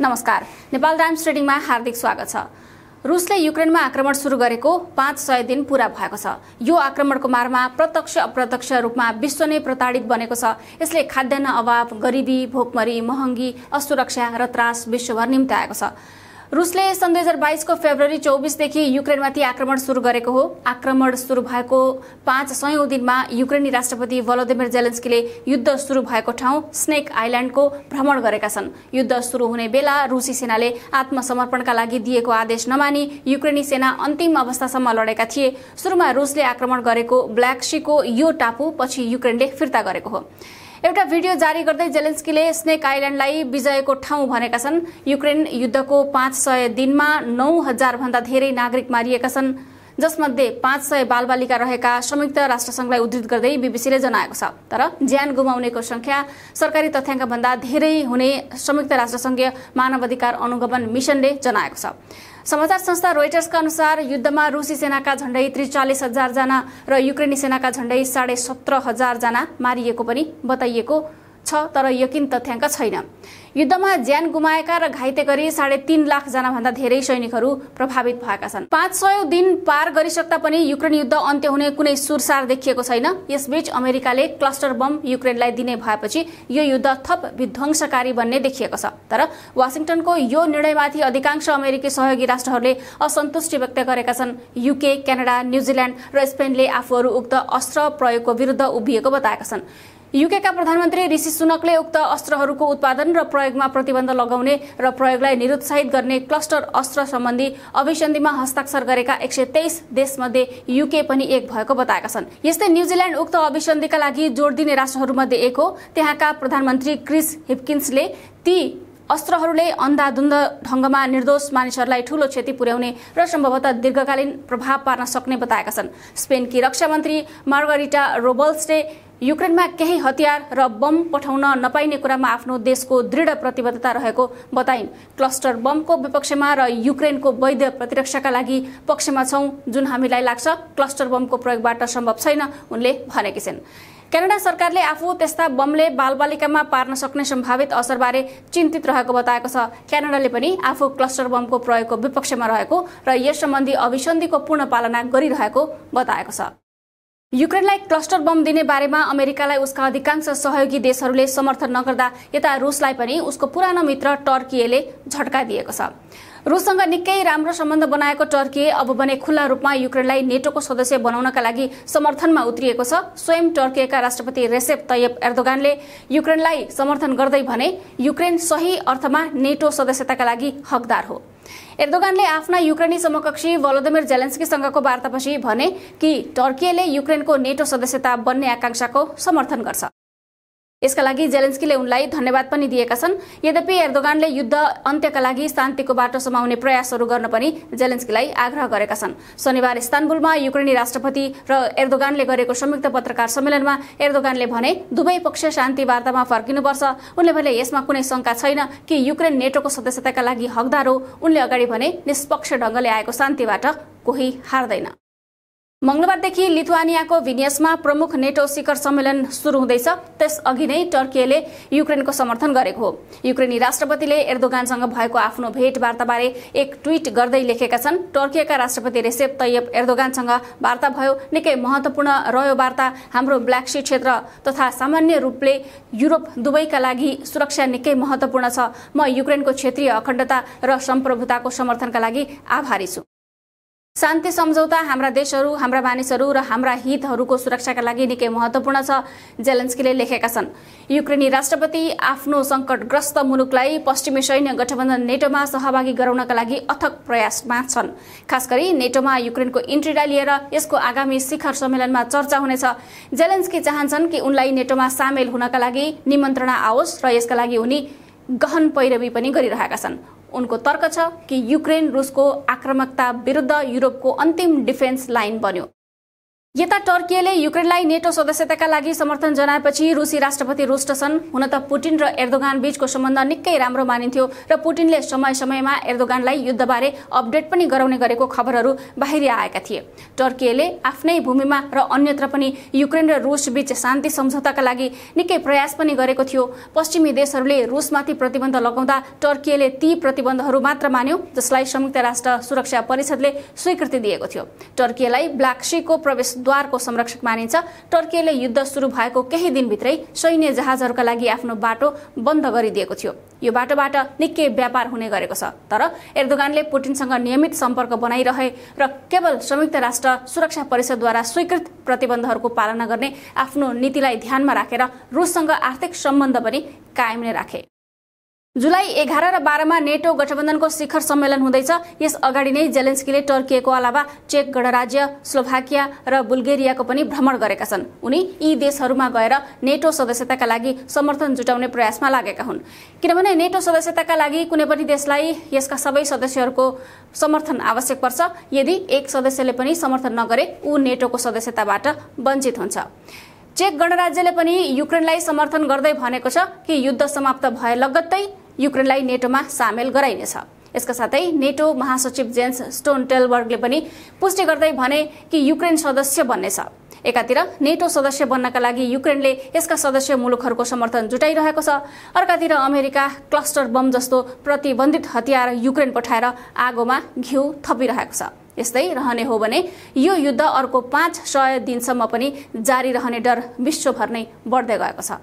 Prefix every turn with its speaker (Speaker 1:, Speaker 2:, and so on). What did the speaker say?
Speaker 1: नमस्कार नेपाल टाइम्स ट्रेडिङमा हार्दिक स्वागत छ रुसले युक्रेनमा आक्रमण सुरु गरेको पाँच सय दिन पूरा भएको छ यो आक्रमणको मारमा प्रत्यक्ष अप्रत्यक्ष रूपमा विश्व नै प्रताडित बनेको छ यसले खाद्यान्न अभाव गरिबी भोकमरी महँगी असुरक्षा र त्रास विश्वभर निम्त्याएको छ रुसले सन् दुई हजार बाइसको फेब्रुअरी चौबिसदेखि युक्रेनमाथि आक्रमण सुरु गरेको हो आक्रमण सुरु भएको पाँच सयौं दिनमा युक्रेनी राष्ट्रपति भलोदिमिर जेलेन्स्कीले युद्ध सुरु भएको ठाउँ स्नेक आइल्याण्डको भ्रमण गरेका छन् युद्ध सुरु हुने बेला रुसी सेनाले आत्मसमर्पणका लागि दिएको आदेश नमानी युक्रेनी सेना अन्तिम अवस्थासम्म लडेका थिए सुरुमा रुसले आक्रमण गरेको ब्ल्याक सीको यो टापु पछि युक्रेनले फिर्ता गरेको हो एउटा भिडियो जारी गर्दै जेलेन्स्कीले स्नेक आइल्याण्डलाई विजयको ठाउँ भनेका छन् युक्रेन युद्धको पाँच सय दिनमा नौ भन्दा धेरै नागरिक मारिएका छन् जसमध्ये पाँच सय बालबालिका रहेका संयुक्त राष्ट्रसङ्घलाई उद्धित गर्दै बीबीसीले जनाएको छ तर ज्यान गुमाउनेको संख्या सरकारी तथ्याङ्क भन्दा धेरै हुने संयुक्त राष्ट्रसङ्घीय मानवाधिकार अनुगमन मिशनले जनाएको छ समाचार संस्था रोइटर्सका अनुसार युद्धमा रुसी सेनाका झण्डै त्रिचालिस हजारजना र युक्रेनी सेनाका झण्डै साढे सत्र हजारजना मारिएको पनि बताइएको छ तर यकिन तथ्याङ्क छैन युद्धमा ज्यान गुमाएका र घाइते गरी साढे तीन लाख भन्दा धेरै सैनिकहरू प्रभावित भएका छन् पाँच सय दिन पार गरिसक्दा पनि युक्रेन युद्ध अन्त्य हुने कुनै सुरसार देखिएको छैन यसबीच अमेरिकाले क्लस्टर बम युक्रेनलाई दिने भएपछि यो युद्ध थप विध्वंसकारी बन्ने देखिएको छ तर वासिङटनको यो निर्णयमाथि अधिकांश अमेरिकी सहयोगी राष्ट्रहरूले असन्तुष्टि व्यक्त गरेका छन् युके क्यानाडा न्युजिल्यान्ड र स्पेनले आफूहरू उक्त अस्त्र प्रयोगको विरुद्ध उभिएको बताएका छन् युकेका प्रधानमन्त्री ऋषि सुनकले उक्त अस्त्रहरूको उत्पादन र प्रयोगमा प्रतिबन्ध लगाउने र प्रयोगलाई निरुत्साहित गर्ने क्लस्टर अस्त्र सम्बन्धी अभिसन्धिमा हस्ताक्षर गरेका एक सय तेइस देशमध्ये युके पनि एक भएको बताएका छन् यस्तै न्युजिल्यान्ड उक्त अभिसन्धिका लागि जोड दिने राष्ट्रहरूमध्ये एक हो त्यहाँका प्रधानमन्त्री क्रिस हिपकिन्सले ती अस्त्रहरूले अन्धाधुन्ध ढङ्गमा निर्दोष मानिसहरूलाई ठूलो क्षति पुर्याउने र सम्भवतः दीर्घकालीन प्रभाव पार्न सक्ने बताएका छन् स्पेनकी रक्षा मन्त्री मार्गरिटा रोबल्सले युक्रेनमा केही हतियार र बम पठाउन नपाइने कुरामा आफ्नो देशको दृढ प्रतिबद्धता रहेको बताइन् क्लस्टर बमको विपक्षमा र युक्रेनको वैध प्रतिरक्षाका लागि पक्षमा छौं जुन हामीलाई लाग्छ क्लस्टर बमको प्रयोगबाट सम्भव छैन उनले भनेकी छिन् क्यानाडा सरकारले आफू त्यस्ता बमले बालबालिकामा पार्न सक्ने सम्भावित असरबारे चिन्तित रहेको बताएको छ क्यानाडाले पनि आफू क्लस्टर बमको प्रयोगको विपक्षमा रहेको र यस सम्बन्धी अभिसन्धिको पूर्ण पालना गरिरहेको बताएको छ युक्रेनलाई क्लस्टर बम दिने बारेमा अमेरिकालाई उसका अधिकांश सहयोगी देशहरूले समर्थन नगर्दा यता रुसलाई पनि उसको पुरानो मित्र टर्कीले झट्का दिएको छ रुससँग निकै राम्रो सम्बन्ध बनाएको टर्की अब भने खुल्ला रूपमा युक्रेनलाई नेटोको सदस्य बनाउनका लागि समर्थनमा उत्रिएको छ स्वयं टर्कीका राष्ट्रपति रेसेप तयब एर्दोगानले युक्रेनलाई समर्थन गर्दै भने युक्रेन सही अर्थमा नेटो सदस्यताका लागि हकदार हो एर्दोगानले आफ्ना युक्रेनी समकक्षी भलोदिमिर जेलेन्स्कीसँगको वार्तापछि भने कि टर्कीले युक्रेनको नेटो सदस्यता बन्ने आकांक्षाको समर्थन गर्छ यसका लागि जेलेन्स्कीले उनलाई धन्यवाद पनि दिएका छन् यद्यपि एर्दोगानले युद्ध अन्त्यका लागि शान्तिको बाटो समाउने प्रयासहरू गर्न पनि जेलेन्स्कीलाई आग्रह गरेका छन् शनिबार इस्तानबुलमा युक्रेनी राष्ट्रपति र एर्दोगानले गरेको संयुक्त पत्रकार सम्मेलनमा एर्दोगानले भने दुवै पक्ष शान्ति वार्तामा फर्किनुपर्छ उनले भने यसमा कुनै शङ्का छैन कि युक्रेन नेटोको सदस्यताका लागि हकदार हो उनले अगाडि भने निष्पक्ष ढङ्गले आएको शान्तिबाट कोही हार्दैन मंगलबारदेखि लिथुवानियाको भिनियसमा प्रमुख नेटो शिखर सम्मेलन सुरु हुँदैछ त्यसअघि नै टर्कीले युक्रेनको समर्थन गरेको हो युक्रेनी राष्ट्रपतिले एर्दोगानसँग भएको आफ्नो भेटवार्ताबारे एक ट्वीट गर्दै लेखेका छन् टर्कीका राष्ट्रपति रेसेप तैयब एर्दोगानसँग वार्ता भयो निकै महत्त्वपूर्ण रह्यो वार्ता हाम्रो ब्ल्याकसी क्षेत्र तथा सामान्य रूपले युरोप दुवैका लागि सुरक्षा निकै महत्वपूर्ण छ म युक्रेनको क्षेत्रीय अखण्डता र सम्प्रभुताको समर्थनका लागि आभारी छु शान्ति सम्झौता हाम्रा देशहरू हाम्रा मानिसहरू र हाम्रा हितहरूको सुरक्षाका लागि निकै महत्त्वपूर्ण छ जेलेन्स्कीले लेखेका छन् युक्रेनी राष्ट्रपति आफ्नो सङ्कटग्रस्त मुलुकलाई पश्चिमी सैन्य गठबन्धन नेटोमा सहभागी गराउनका लागि अथक प्रयासमा छन् खास गरी नेटोमा युक्रेनको इन्ट्रीलाई लिएर यसको आगामी शिखर सम्मेलनमा चर्चा हुनेछ जेलेन्स्की चाहन्छन् कि उनलाई नेटोमा सामेल हुनका लागि निमन्त्रणा आओस् र यसका लागि उनी गहन पैरवी पनि गरिरहेका छन् उनको तर्क छ कि युक्रेन रुसको आक्रामकता विरुद्ध युरोपको अन्तिम डिफेन्स लाइन बन्यो यता टर्कीले युक्रेनलाई नेटो सदस्यताका लागि समर्थन जनाएपछि रुसी राष्ट्रपति रुष्ट छन् हुन त पुटिन र एर्दोगान बीचको सम्बन्ध निकै राम्रो मानिन्थ्यो र पुटिनले समय समयमा एर्दोगानलाई युद्धबारे अपडेट पनि गराउने गरेको खबरहरू बाहिर आएका थिए टर्कीले आफ्नै भूमिमा र अन्यत्र पनि युक्रेन र रुस बीच शान्ति सम्झौताका लागि निकै प्रयास पनि गरेको थियो पश्चिमी देशहरूले रुसमाथि प्रतिबन्ध लगाउँदा टर्कीले ती प्रतिबन्धहरू मात्र मान्यो जसलाई संयुक्त राष्ट्र सुरक्षा परिषदले स्वीकृति दिएको थियो टर्कीलाई ब्ल्याक सीको प्रवेश द्वारको संरक्षक मानिन्छ टर्कीले युद्ध सुरु भएको केही दिनभित्रै सैन्य जहाजहरूका लागि आफ्नो बाटो बन्द गरिदिएको थियो यो बाटोबाट निकै व्यापार हुने गरेको छ तर एर्दोगानले पुटिनसँग नियमित सम्पर्क बनाइरहे र केवल संयुक्त राष्ट्र सुरक्षा परिषदद्वारा स्वीकृत प्रतिबन्धहरूको पालना गर्ने आफ्नो नीतिलाई ध्यानमा राखेर रुससँग आर्थिक सम्बन्ध पनि कायम नै राखे जुलाई एघार र बाह्रमा नेटो गठबन्धनको शिखर सम्मेलन हुँदैछ यस अगाडि नै जेलेन्स्कीले टर्किएको अलावा चेक गणराज्य स्लोभाकिया र बुल्गेरियाको पनि भ्रमण गरेका छन् उनी यी देशहरूमा गएर नेटो सदस्यताका लागि समर्थन जुटाउने प्रयासमा लागेका हुन् किनभने नेटो सदस्यताका लागि कुनै पनि देशलाई यसका सबै सदस्यहरूको समर्थन आवश्यक पर्छ यदि एक सदस्यले पनि समर्थन नगरे ऊ नेटोको सदस्यताबाट वञ्चित हुन्छ चेक गणराज्यले पनि युक्रेनलाई समर्थन गर्दै भनेको छ कि युद्ध समाप्त भए लगत्तै युक्रेनलाई नेटोमा सामेल गराइनेछ यसका साथै नेटो महासचिव जेन्स टेलबर्गले पनि पुष्टि गर्दै भने कि युक्रेन सदस्य बन्नेछ एकातिर नेटो सदस्य बन्नका लागि युक्रेनले यसका सदस्य मुलुकहरूको समर्थन जुटाइरहेको छ अर्कातिर अमेरिका क्लस्टर बम जस्तो प्रतिबन्धित हतियार युक्रेन पठाएर आगोमा घिउ थपिरहेको छ यस्तै रहने हो भने यो युद्ध अर्को पाँच सय दिनसम्म पनि जारी रहने डर विश्वभर नै बढ्दै गएको छ